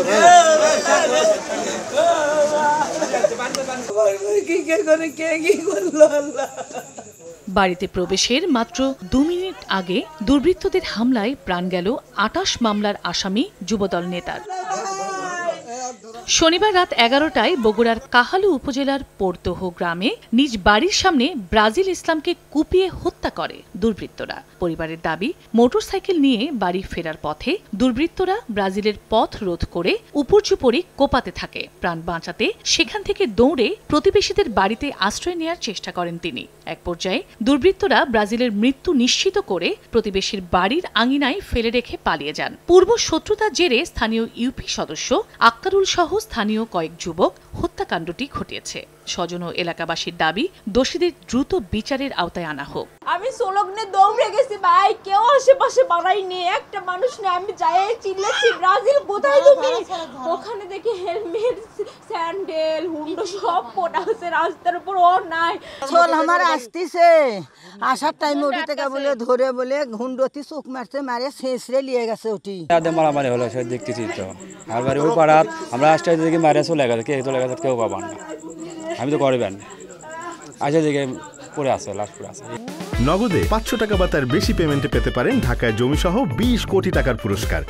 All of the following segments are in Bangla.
বাড়িতে প্রবেশের মাত্র দু মিনিট আগে দুর্বৃত্তদের হামলায় প্রাণ গেল আটাশ মামলার আসামি যুবদল নেতার শনিবার রাত এগারোটায় বগুড়ার কাহালু উপজেলার পোর্তোহ গ্রামে নিজ বাড়ির সামনে ব্রাজিল ইসলামকে কুপিয়ে হত্যা করে দুর্বৃত্তরা পরিবারের দাবি মোটরসাইকেল নিয়ে বাড়ি ফেরার পথে দুর্বৃত্তরা ব্রাজিলের পথ রোধ করে উপরচুপরি কোপাতে থাকে প্রাণ বাঁচাতে সেখান থেকে দৌড়ে প্রতিবেশীদের বাড়িতে আশ্রয় নেয়ার চেষ্টা করেন তিনি এক পর্যায়ে দুর্বৃত্তরা ব্রাজিলের মৃত্যু নিশ্চিত করে প্রতিবেশীর বাড়ির আঙিনায় ফেলে রেখে পালিয়ে যান পূর্ব শত্রুতা জেরে স্থানীয় ইউপি সদস্য আক্তারুল সহ স্থানীয় কয়েক যুবক হত্যাকাণ্ডটি ঘটিয়েছে স্বজন ও এলাকাবাসীর দাবি দোষীদের দ্রুত বিচারের আওতায় আনা হোক আমি সোলগ্নে দৌড়ে গেছি ভাই কেউ আশেপাশে পাড়াই একটা মানুষ না আমি যাই চিল্লাচ্ছি ব্রাজিল কোথায় তুমি ওখানে দেখি হেলমেট স্যান্ডেল হুন্ডো সব পোটা হচ্ছে রাস্তার উপর ও নাই চল আমার আসতিছে আসার টাইমে ওটি থেকে বলে ধরে বলে হুন্ডোতে চোখ মারছে মারে শেষরে লিয়ে গেছে ওটি মারামারি হলো সে দেখতেছি তো আর বাড়ি ওই পাড়াত আমরা আসতে দেখি মারে চলে গেছে কে চলে গেছে কেউ পাবান না আমি তো করবেন আসে দেখে পড়ে আসে লাস্ট পড়ে আছে নগদে পাঁচশো টাকা বা তার বেশি পেমেন্টে পেতে পারেন ঢাকায় জমিসহ বিশ কোটি টাকার পুরস্কার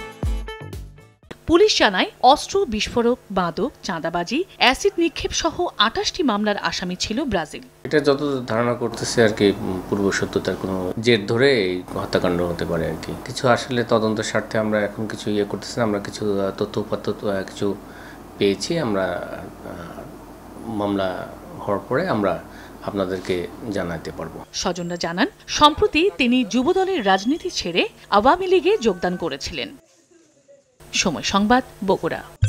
পুলিশ জানায় অস্ত্র বিস্ফোরক বাদক চাঁদাবাজি অ্যাসিড নিক্ষেপ সহ আঠাশটি মামলার আসামি ছিল ব্রাজিল এটা যত ধারণা করতেছে আর কি পূর্ব সত্যতার কোনো জের ধরে এই হত্যাকাণ্ড হতে পারে আর কি কিছু আসলে তদন্তের স্বার্থে আমরা এখন কিছু ইয়ে করতেছি না আমরা কিছু তথ্য উপাত্য কিছু পেয়েছি আমরা মামলা হওয়ার পরে আমরা আপনাদেরকে জানাতে পারবো স্বজনরা জানান সম্প্রতি তিনি যুবদলের রাজনীতি ছেড়ে আওয়ামী লীগে যোগদান করেছিলেন সময় সংবাদ বগুড়া